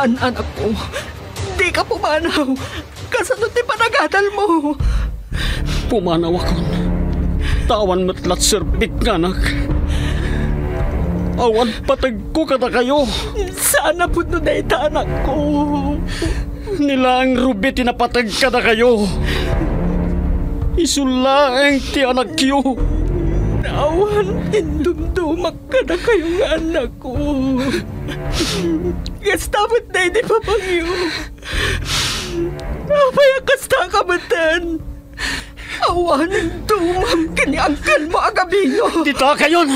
Hayaan, anak ko. Di ka pumanaw. Kasanot ti panagadal mo. Pumanaw ako. Tawan matlat serbit nga, anak. Awan patag ko kada kayo. Sana po na ita, anak ko. Nila ang rubi tinapatag kada kayo. Isula ti anak kiyo. Awan, indumdumak ka na kayong anak ko. Gestapo't na hindi pa pangyo. ka kasta kamantan. Awanin dumam kini angkan mo agabino. Dito kayon!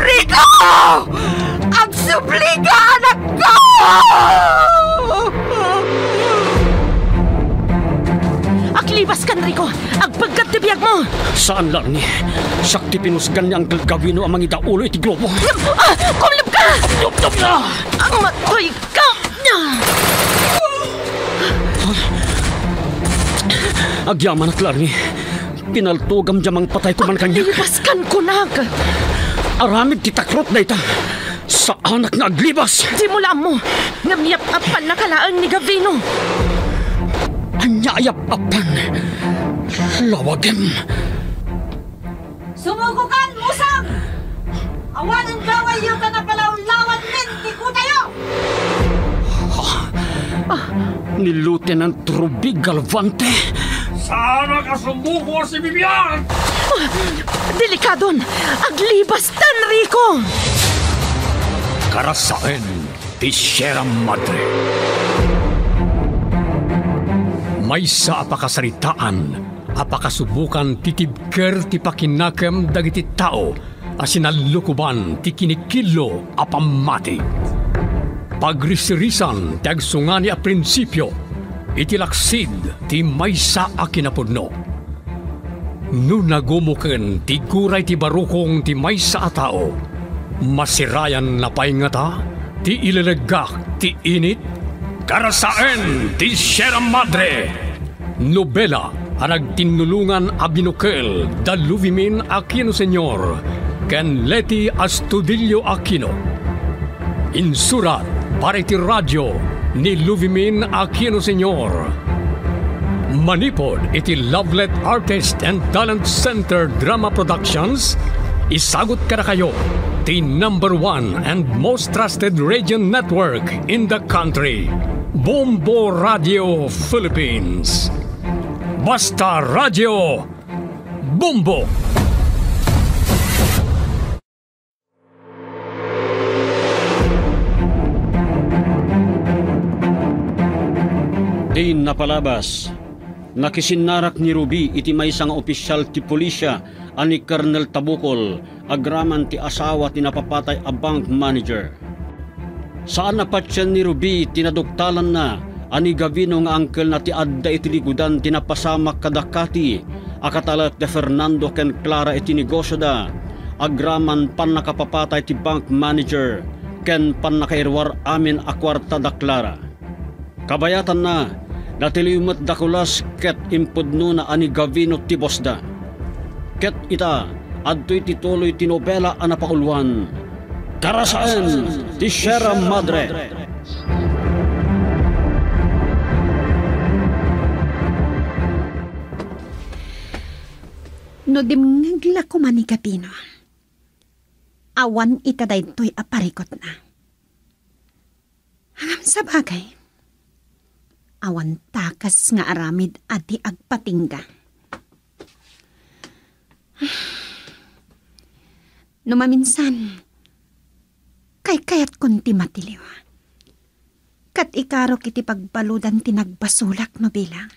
Rico! Ang supliga anak ko! Aklibas kan, Rico! Ang pagkatibiyag mo! Saan lang eh? ni? Sakti pinusgan niya ang galgawino ang mga idaulo iti globo. Ah! Kumlab Tup-tup na! Ang matoy ka! Agyaman at Larry, pinaltugam jamang patay ko man kanya. Nilibaskan ko na! Aramid titakrot na ita! Sa anak na aglibas! Simula mo! Namiyap-apan na kalaang ni Gavino! Anyayap-apan! Lawagim! Sumugukan, musang! Awanan gaway yung tanong! Ah, ni Lieutenant Ruby Galvante. Sana ka sumuko si Vivian! Ah, delikadon! Aglibas tan, Rico! Para sa Tishera Madre. May sa apakasaritaan, apakasubukan titibker ti pakinakem dagiti tao, asinalukuban ti kinikilo apamati. Pagrisirisan, tagsungani a prinsipyo, itilaksid ti maysa a kinapudno. No nagumuken ti kuray ti barukong ti maysa a tao, masirayan na paingata, ti ilelegak ti init, karasaen ti Sierra Madre. Nobela ang tinulungan a binukel daluvimin Aquino Senyor, ken leti astudillo Aquino. Insurat Parity Radio ni Luvimin Aquino Sr. Manipod iti Lovelet Artist and Talent Center Drama Productions isagot kada kayo the number one and most trusted region network in the country. Bombo Radio Philippines. Basta Radio Bombo! Din napalabas. Nakisinarak ni Ruby iti may isang opisyal ti pulisya ani Colonel Tabukol agraman ti asawa ti napapatay a bank manager. Saan napatsyan ni Ruby tinaduktalan na ani gavino nga angkel na ti adda iti ligudan tinapasama kadakati akatalat de Fernando ken Clara iti negosyo da agraman pan nakapapatay ti bank manager ken pan nakairwar amin a kwarta da Clara. Kabayatan na Natilimat dakulas ket impudno na ani Gavino Tibosda. Ket ita, adto'y tituloy tinobela anapauluan. Karasaan, ti Sierra Madre. No dimngagla ko man ni Gavino. Awan ita daytoy aparikot na. Hangam sa bagay, awan takas nga aramid ati agpatingga. Numaminsan, kay kayat konti matiliwa. Kat ikaro kiti pagbaludan tinagbasulak no bilang.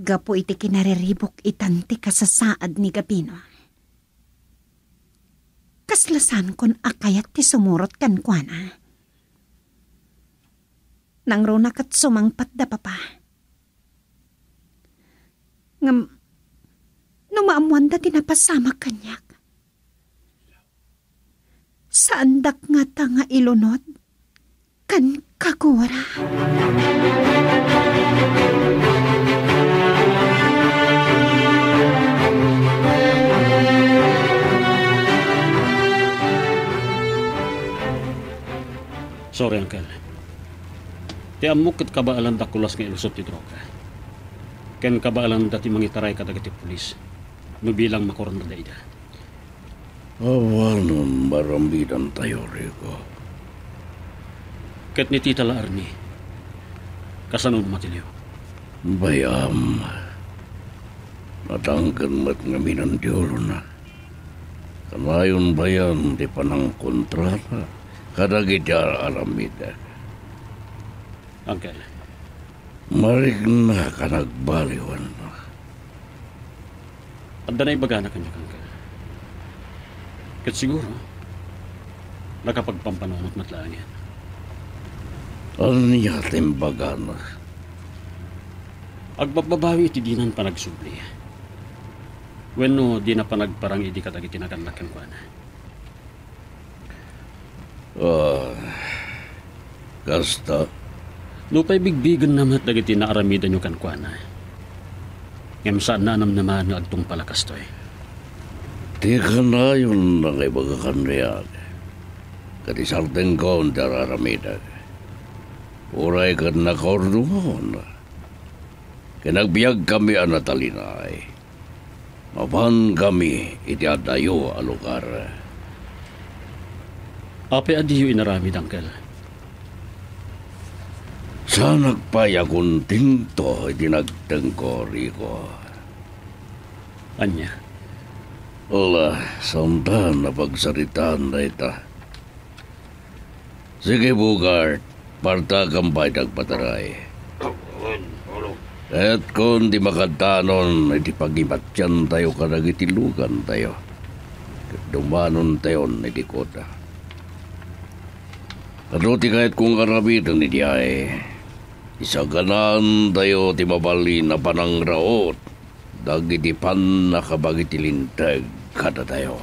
Gapo iti kinariribok itanti kasasaad ni Gabino. Kaslasan kon akayat ti sumurot kan kuana nang ronakat sumangpat da papa. Ngam, maamuan da tinapasama kanyak. Sa andak nga ta nga ilunod, kan kakura. Sorry, Uncle. ti a mukit kabaalan da kulas nga ilusot ti droga. Ken kabaalan da ti mangitaray kadagit ti pulis, nubilang makoron na Awal Awanon barambidan tayo, rego. Ket ni Tita La Arni, Kasanong matiliw. Bayam, natangkan mat ngaminan di na. Kanayon bayan di panang kontrata, kadagidya alamida. Kadagidya Uncle. Marik na ka nagbaliwan na. Anda na ibagana kanya, Uncle. Kat siguro, nakapagpampanumot matlaan yan. Ano niya timbagana? Agbababawi iti dinan panagsubli. When no, di na panagparang idi katagi tinaganlak ang kwan. Ah, uh, kasta. Kasta. Lupay bigbigan naman dagiti na aramida nyo kankwana. Eh. Ngam saan na nam naman nga agtong palakas to eh. Di ka na yun nang ibaga kanriyan. Eh. Kati salting ko ang dararamida. Eh. Uray ka na kordungon. Kinagbiag kami ang natalinay. Mapan kami itiadayo ang lugar. Ape adiyo inaramid, Angkel. Sa nagpaya kong tinto, itinagtangkori ko. Anya? Ola, samtan na pagsaritaan na ita. Sige, Bugart, parta kampay nagpataray. At kung di makadanon, iti pagimatyan tayo kanagitilugan tayo. Dumanon tayo, iti kota. Kaduti kahit kung karabitan iti ay. Isaganan tayo timabali na panangraot. Dagitipan na kabagitilintag kada tayo.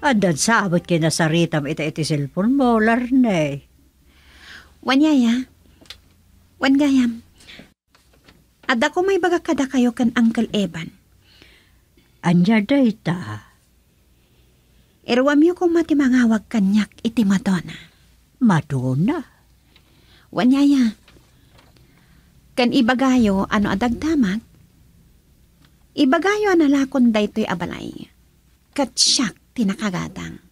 Adan sa abot kay nasaritam ita iti cellphone mo, Larne. Wanyaya. Wanyayam. Ada ko may baga kada kayo kan Uncle Evan anyada ita. Erwam yu kung matimangawag kanyak iti Madonna. Madonna? Wanyaya. Kan ibagayo ano adagdamag? Ibagayo analakon daytoy abalay. Katsyak tinakagadang.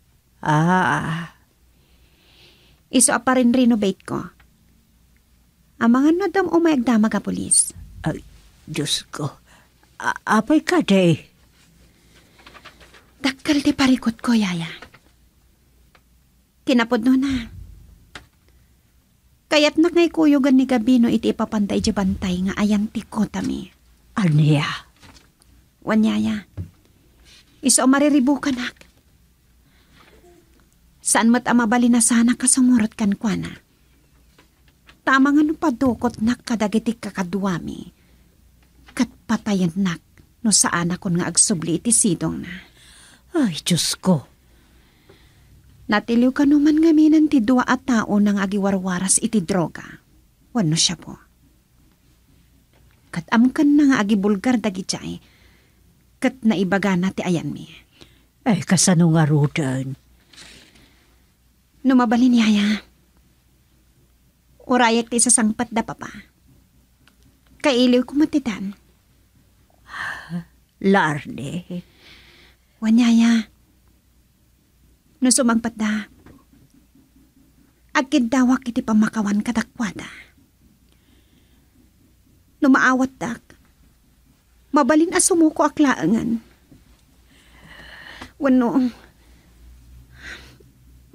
Ah. Iso pa rin renovate ko. Ang mga nadam umayagdamag a polis. Ay, Diyos ko. A apay ka, day dakkal ti parikot ko, yaya. Kinapod no na. Kayat na ngay kuyugan ni Gabino iti ipapanday di bantay nga ayan ti kotami. Aniya? Wanyaya. Iso mariribukan ak. Saan mat amabali na sana kasamurot kan kwa na? Tama nga no padukot nak kadagiti kakaduami. Katpatayan nak no saan akon nga agsubli iti sidong na. Ay, Diyos ko. Natiliw ka naman ngaminan ti dua at tao nang agiwarwaras iti droga. Wano siya po? Katamkan na nga agibulgar dagi jay. Kat naibaga na ti ayan mi. Ay, kasano nga rutan? Numabalin niya ya. Urayak ti sasangpat da papa. Kailiw ko matitan. Larne. Larne. Wanyaya. No sumagpat da. Agkid dawak iti pamakawan kadakwada. Numaawat dak. Mabalin a sumuko aklaangan. Wano,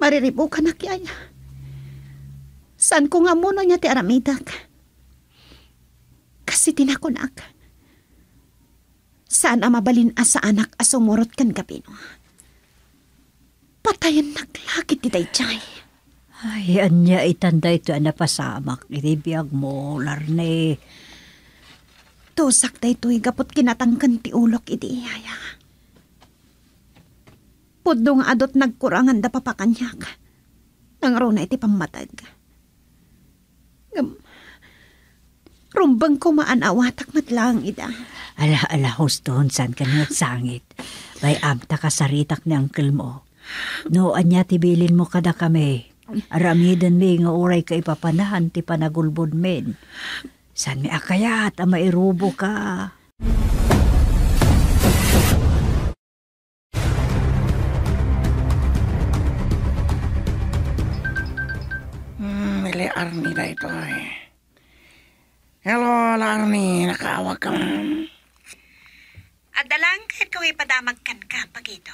mariribo ka na kiyaya. San ko nga muna niya ti aramidak? Kasi tinakunak. Kasi saan ang mabalin asa anak asumurot kan gabi no. Patayan naglakit ti dayjay. Ay, anya itanda ito na pasamak. Itibiyag mo, larne. Tusak da ito'y gapot kinatangkan ti ulok iti iyaya. Pudong adot nagkurangan da papakanyak. Nang runa iti pamatag. Gam, rumbang ko maanawatak matlang ida. Ala-ala hoston san kanyat sangit. Bay amta saritak ni uncle mo. No, anya tibilin mo kada kami. Aramidan mi nga oray ka ipapanahan, ti panagulbod men. San mi akayat ang mairubo ka. Hmm, nila Arnie na ito eh. Hello, Larnie. Nakaawag ka man. Adalang kahit kaway padamag kan ka pagito.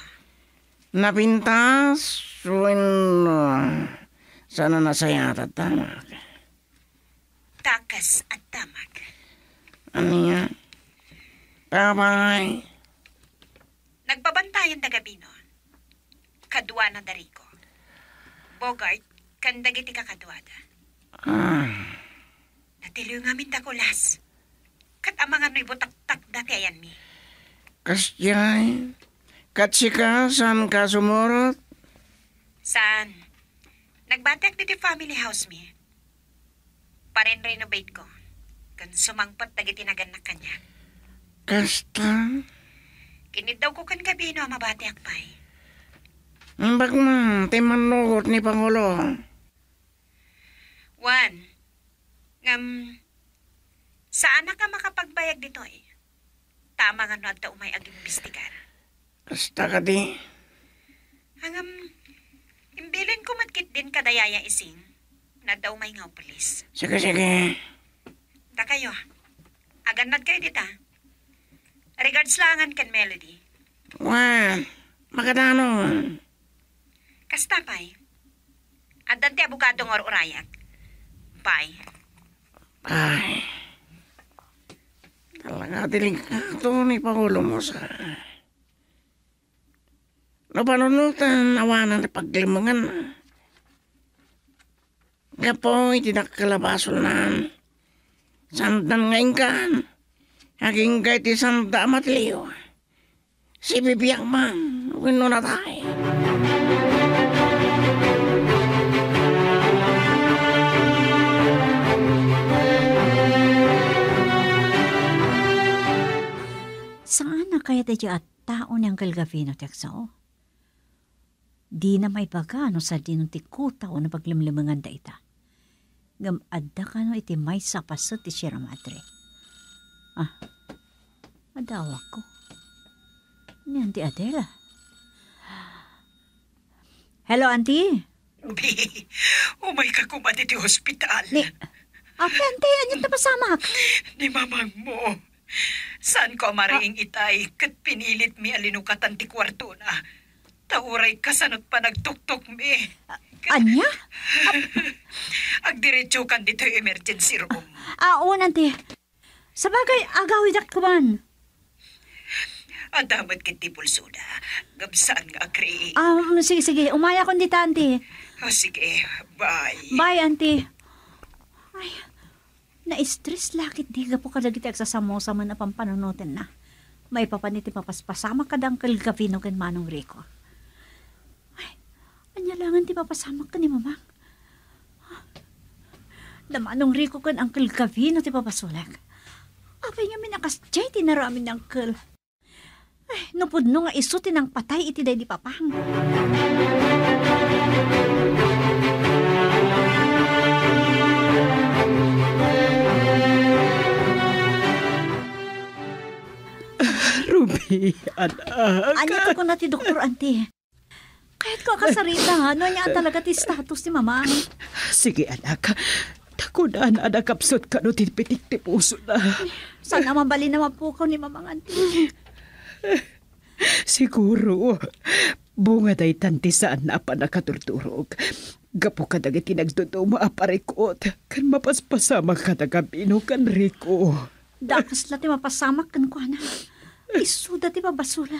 Napintas, bueno, uh, sana nasaya at tamag. Takas at tamag. Ano nga? Kapay. Nagbabantayan na gabi noon. Kadwa na dariko. Bogart, kandagiti ka kadwada. Ah. Natiliw nga min dakulas. Kat amangan ano'y butak-tak dati ayan mi. Kasyay, katsika, saan ka sumurot? Saan? Nagbantek na di family house mi. Paren renovate ko. Kan sumangpat dagiti naganak kanya. Kasta? Kinid ko kan kabino no mabati pay. Ambak ma, timanugot ni Pangulo. Juan, ngam, saan na ka makapagbayag dito eh? tama nga no adda umay aging imbestigar. Kasta ka di. Hangam, imbilin ko matkit din kadayaya ising na daw may nga polis. Sige, sige. Da kayo. Agan nad kayo dita. Regards langan kan Melody. Wow, magadano. Kasta pay. Adante abukado ng orurayat. Bye. Bye talaga delikado ni Paolo Pangulo Musa. Napalunutan awanan na paglimangan. Gapoy tinakkalabasunan. Sandan ngayon kan. Haging kay ti sanda matliyo. Si bibiyang man, wino na tayo. kayat iti at tao niyang galgavino ti Di na may baga no sa dinong tikuta o napaglimlimangan da ita. Gamadda ka no iti may sapasot ti siya madre. Ah, adawa ko. Niyan ti Adela. Hello, auntie. oh my God, kumati ti hospital. Ni, Ate, ante, anyan na pasama. Ni mamang mo, San ko maraing itay, kat pinilit mi alinukatan ti kwarto na. Tauray kasanot pa nagtuktok mi. Kat... Anya? Agdiretso kan dito emergency room. Ah, oo, nanti. Sabagay, agawid kuman. Adamad kiti pulsuna. Gabsaan nga kri. Um, sige, sige. Umaya kon ta, auntie. Oh, ah, sige. Bye. Bye, auntie. Ay, na-stress lakit di ka po sa samosa man apang panunotin na. May papaniti papaspasama ka dang kalgavino ken Manong Rico. Ay, anya langan ti papasama ka ni Mamang. Ah, na Manong Rico kan ang Gavino ti papasulak. Apay nga minakasjay tinaramin ng kal. Ay, nupudno nga isutin ang patay iti day di papang. Music anak. Anya ko na ti Doktor Ante. Kahit ko kasarita nga, no niya talaga ti status ni mama. Sige anak, takunan na nakapsot ka no tinpitik ti puso na. Sana mabali naman po ko ni mamang Ante. Siguro, bunga day tanti saan na pa nakaturturog. Gapo ka dagiti nagduduma aparikot. Kan mapaspasama ka dagabino kan Rico. Dakas na ti mapasamak kan ko na. Isuda ti babasula.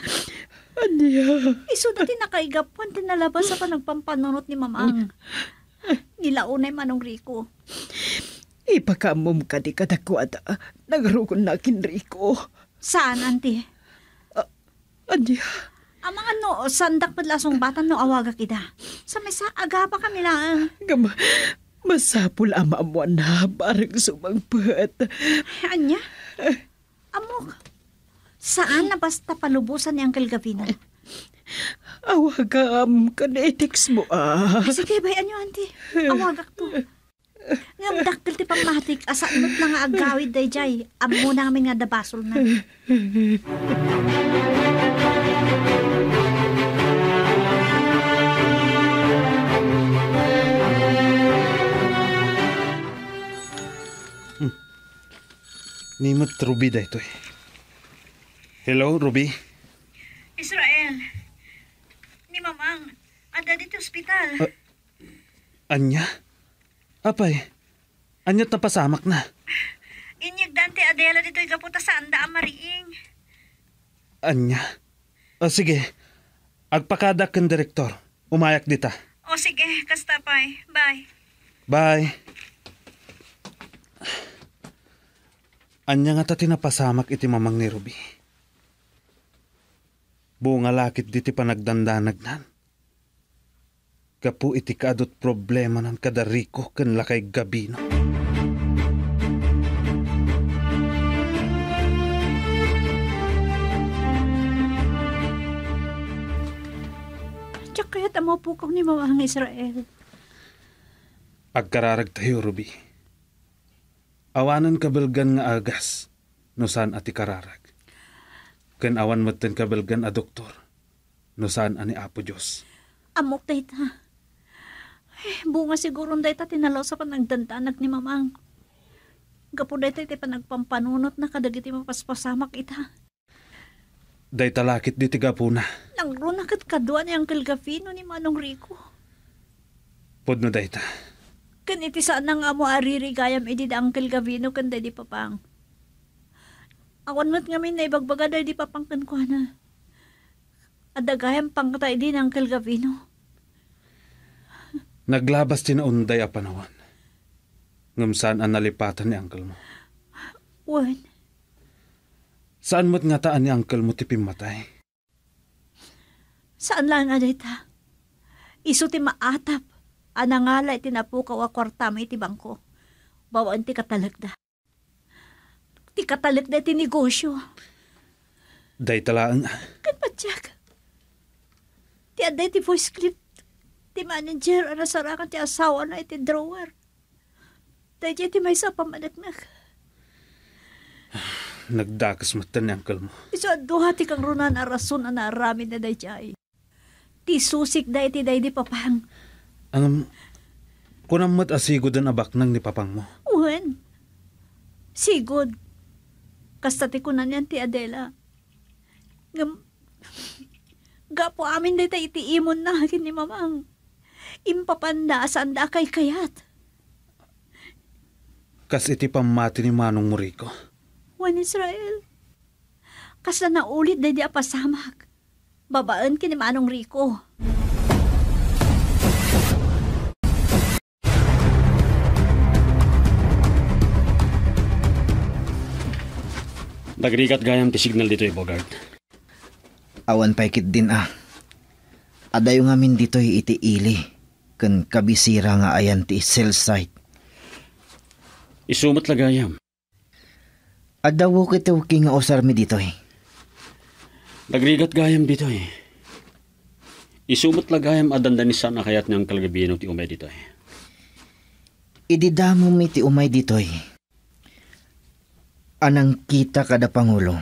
Anya? Isuda ti nakaigapuan ti nalabas sa panagpampanunot ni mamang. Nilaunay manong Rico. Ipakamom ka di kadakwada. Nagarugon na kin Rico. Saan, auntie? Uh, ah, anya? Amang ah, ano, sandak padlasong batan no awaga kita. Sa mesa, aga pa kami lang. Gama, masapul ama mo na, barang sumangpat. Anya? Amok, Saan na basta palubusan ni Uncle Gavina? Awagam ka na eh, mo ah. Sige, bayan niyo, auntie. Awagak to. Ngam daktil ti pamatik, asa inot na nga agawid day jay. Amo na kami nga dabasol na. Hmm. Nimot rubi da ito eh. Hello, Ruby. Israel. Ni Mamang. Ada dito ospital. Uh, anya? Apay. Anya tapasamak na. Inyag dante Adela dito igaputa sa anda amariing. Anya? O sige. Agpakada kan direktor. Umayak dita. O sige. Kasta pay. Bye. Bye. Anya nga ta tinapasamak iti mamang ni Ruby. Bunga lakit diti panagdandanag nan. Kapu iti kadot problema ng kadariko ken lakay gabino. Tsak kaya't amo po kong ni Mawang Israel. Agkararag tayo, Ruby. Awanan kabilgan nga agas, no saan ati kararag. Ken awan matin kabelgan a doktor. No saan ani Apo Diyos. Amok dayta. Ay, eh, bunga siguro dayta tinalaw sa panagdandanag ni mamang. Gapo dayta iti panagpampanunot na kadagiti mapaspasamak ita. Dayta lakit di tiga po na. Nangro na katkaduan ni Uncle Gafino ni Manong Rico. Pudno dayta. Kan iti saan nang amo aririgayam iti da Uncle Gavino kan di papang. Awan ah, mo't ngamin na ibagbaga dahil di papangkan ko na. Adagayang pangkatay din ang Gavino. Naglabas ti unday a panawan. Ngam saan ang nalipatan ni uncle mo? Wan. Saan mo't nga taan ni uncle mo ti pimatay? Saan lang aday ta? Isu ti maatap. Anangala iti napukaw a kwartama iti bangko. Bawaan ti katalagda. Ti katalit na ti negosyo. Day talaan. Kat Jack. Ti aday ti voice clip. Ti manager ang nasarakan ti asawa na iti drawer. Day ti may sa pamanaknak. Nagdakas matan ni uncle mo. Iso duha ti kang runan rason na naarami na day tiyay. Ti susik day ti day di papang. Ang kunang mat asigod ang abak nang ni papang mo. Uwan. Sigod. Kastati ko na niyan ti Adela. Nga, gapo amin dita itiimon na akin ni mamang. Impapanda saan da kay kayat. Kas iti pamati ni Manong Muriko. Juan Israel, kas na naulit daydi apasamak. Babaan kini Manong Rico. Manong Rico. Dagrikat gayam ti signal dito, eh, Bogart. Awan paikit din ah. Adayo nga min dito iti ili. Kan kabisira nga ayan ti cell site. Isumat lagayam. Adawo kita nga osar mi dito eh. Dagrigat gayam dito eh. Isumot lagayam adanda ni sana kayat niyang kalgabino ti umay dito eh. Ididamo mi ti umay dito eh anang kita kada Pangulo.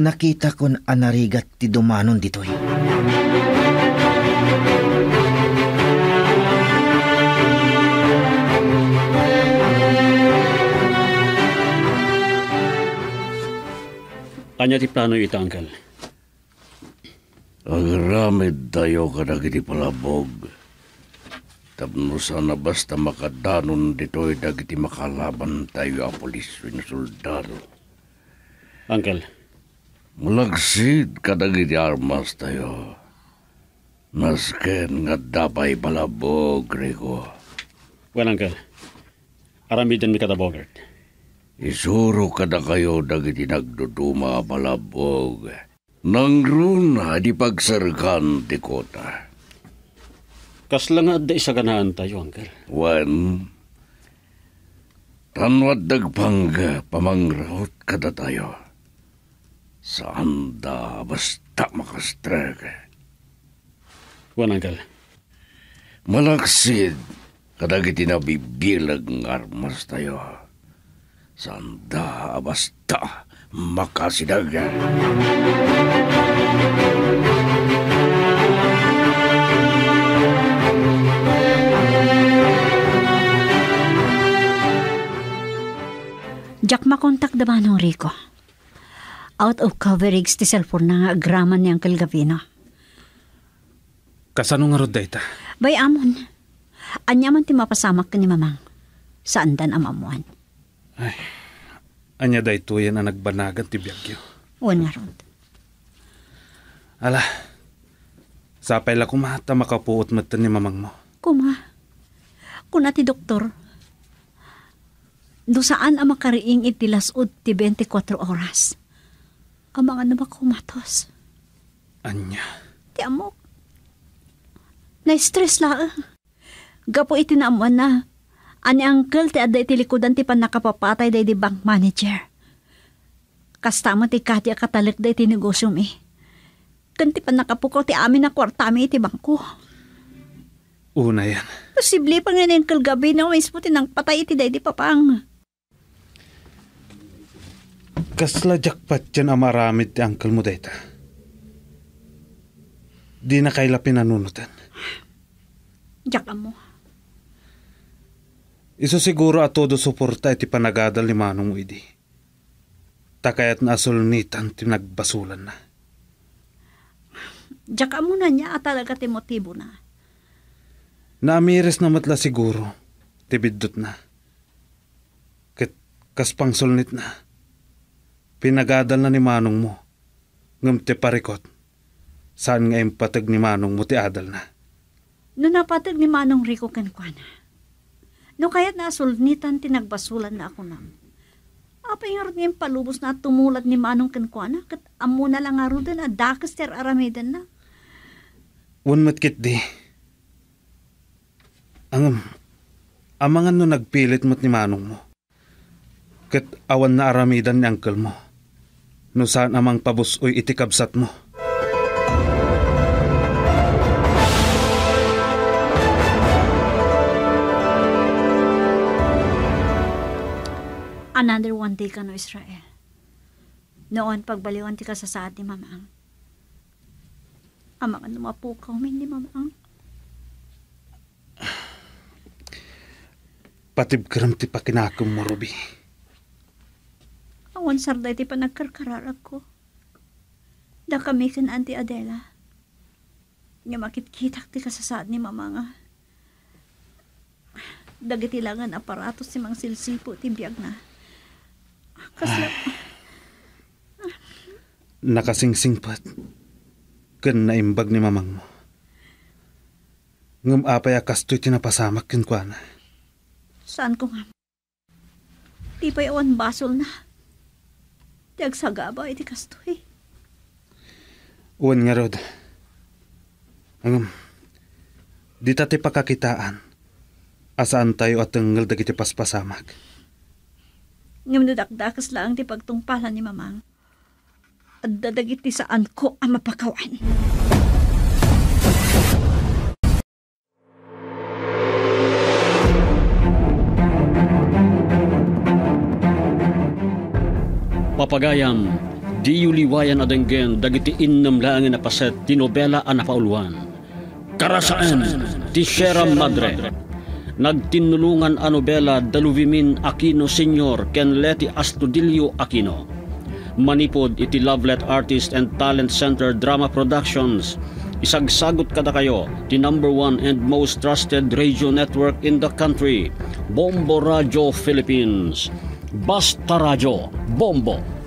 Nakita kon anarigat ti dumanon ditoy. Kanya ti plano ito, Uncle. Agramed tayo kadagiti palabog. palabog Tapno sana basta makadanon dito'y dagiti makalaban tayo a polis na soldado. Uncle. Malagsid kadagiti armas tayo. Nasken nga dapay balabog, Rico. Well, Uncle. Aramidin mi kada bogart. Isuro kada kayo dagiti nagduduma balabog. Nangruna di pagsargan ti kota. Kaslangaad da isa ganaan tayo, Uncle. One, tanwad dagpangga pamangraot kada tayo. Saan da basta makastrag. One, Uncle. Malaksid, kadag itinabibilag ng armas tayo. Saan da basta makasidag. Makasidag. Jack makontak da manong Rico. Out of coverage ti cellphone na nga agraman ni Uncle Gavino. Kasano nga rod data? Ah? Bay amon. Anya man ti mapasamak ka ni mamang. Saan dan amamuan? Ay, anya da ito yan ang nagbanagan ti biyagyo. Uwan nga rod. Ala, sapay la kumata makapuot matan ni mamang mo. Kuma, kuna ti doktor, dosaan ang makariing iti lasod ti 24 oras. Ang mga naman kumatos. Anya? Ti amok. Na-stress la eh. Gapo iti naamuan na. Ani uncle ti aday ti likudan ti panakapapatay day di bank manager. Kastama ti Katya katalik day ti negosyo mi. Kan ti panakapukaw ti amin na kwarta mi iti bangko. Una yan. Posible pa nga ni Uncle Gabi na umis mo tinang patay iti day di papang kasla jakpatyan amaramid ti Uncle mo dayta. Di na kaila pinanunutan. Jak amo. Iso siguro at todo suporta iti panagadal ni Manong mo Takayat na asulnitan ti nagbasulan na. Jak amo na niya at talaga ti motibo na. Naamires na matla siguro. Tibiddot na. Kit kaspang sulnit na Pinagadal na ni Manong mo. Ngumte parikot. Saan nga impatag ni Manong mo ti adal na? No napatag ni Manong Rico kankwana. No kaya't nasulnitan tinagbasulan na ako nam. Apayor niya palubos na tumulad ni Manong kankwana ah? kat amo na lang aro na ah, dakas ter aramidan na. Un matkit di. Ang amangan no nagpilit mo't ni Manong mo. Kat awan na aramidan ni uncle mo No saan amang pabusoy iti kabsat mo. Another one day ka no, Israel. Noon, pagbaliwan ti ka sa saad ni Mamaang. Amang ano mapukaw, hindi Mamaang. Ang. karam ti pakinakom mo, Ruby. Awan sarday ti panagkarkararag ko. Da kami kan Auntie Adela. Nga makitkitak ti kasasaad ni mama nga. Dagiti langan aparato si Mang Silsipo ti biyag na. Kasla... Nakasingsing pat. Kan naimbag ni mamang mo. Ngam apay akas to'y tinapasamak kinkwana. Saan ko nga? Di pa'y awan basol na. Tiag sagaba, iti kastoy. Eh. Uwan nga, Rod. Um, di tati pakakitaan. Asaan tayo at tenggal dagiti paspasamak. Ngam nadakdakas lang ti pagtungpalan ni mamang. At dadagiti saan ko ang mapakawan. pagayam, di yuliwayan adenggen, dagiti innam laang inapaset, tinobela anapauluan. Karasaan, ti Shera Madre, nagtinulungan nobela daluvimin Aquino Senior ken Leti Astudillo Aquino. Manipod iti Lovelet Artist and Talent Center Drama Productions, Isagsagot kada kayo, the number one and most trusted radio network in the country, Bombo Radio Philippines. Basta Radio, Bombo.